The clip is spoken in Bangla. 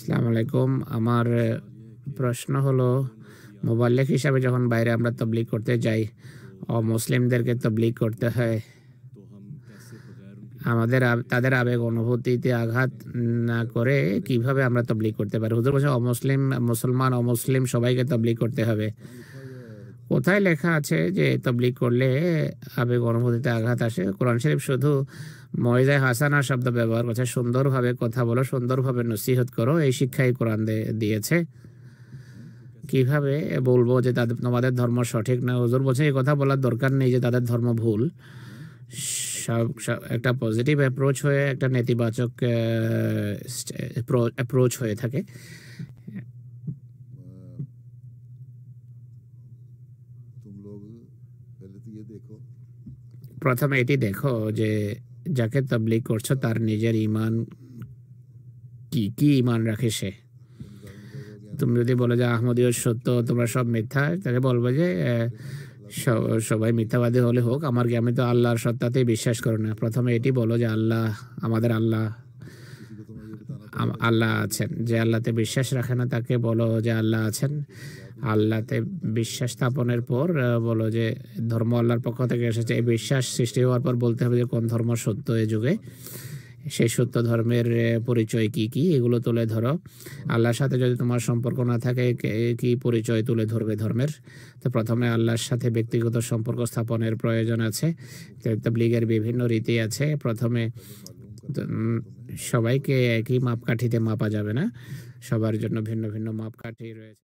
আসসালামু আলাইকুম আমার প্রশ্ন হলো মোবাল্লেক হিসাবে যখন বাইরে আমরা তবলিগ করতে যাই অমুসলিমদেরকে তবলিগ করতে হয় আমাদের তাদের আবেগ অনুভূতিতে আঘাত না করে কিভাবে আমরা তবলিগ করতে পারি হুজুর বলছে অমুসলিম মুসলমান অমুসলিম সবাইকে তবলিগ করতে হবে কোথায় লেখা আছে যে তবলিগ করলে আবেগ অনুভূতিতে আঘাত আসে কোরআন শরীফ শুধু ময়দায় হাসানা শব্দ ব্যবহার করছে সুন্দরভাবে কথা বলো সুন্দরভাবে নসিহত করো এই শিক্ষাই কোরআন দিয়েছে কিভাবে বলবো যে তাদের তোমাদের ধর্ম সঠিক না হজুর বলছে এই কথা বলার দরকার নেই যে তাদের ধর্ম ভুল একটা পজিটিভ অ্যাপ্রোচ হয়ে একটা নেতিবাচক অ্যাপ্রোচ হয়ে থাকে প্রথমে এটি দেখো যে যাকে তবলিগ করছো তার নিজের ইমান কি কি ইমান রাখে সে তুমি যদি বলো যে আহমদীয় সত্য তোমরা সব মিথ্যা তাকে বলবো যে সবাই মিথ্যাবাদী হলে হোক আমার গ্রামে তো আল্লাহর সত্তাতেই বিশ্বাস করো না প্রথমে এটি বলো যে আল্লাহ আমাদের আল্লাহ আল্লাহ আছেন যে আল্লাহতে বিশ্বাস রাখে না তাকে বলো যে আল্লাহ আছেন আল্লাহতে বিশ্বাস স্থাপনের পর বলো যে ধর্ম আল্লাহর পক্ষ থেকে এসেছে এই বিশ্বাস সৃষ্টি হওয়ার পর বলতে হবে যে কোন ধর্ম সত্য এ যুগে সেই সত্য ধর্মের পরিচয় কি কি এগুলো তুলে ধরো আল্লাহর সাথে যদি তোমার সম্পর্ক না থাকে কি পরিচয় তুলে ধরবে ধর্মের তো প্রথমে আল্লাহর সাথে ব্যক্তিগত সম্পর্ক স্থাপনের প্রয়োজন আছে তবলিগের বিভিন্ন রীতি আছে প্রথমে সবাইকে একই মাপকাঠিতে মাপা যাবে না সবার জন্য ভিন্ন ভিন্ন মাপকাঠি রয়েছে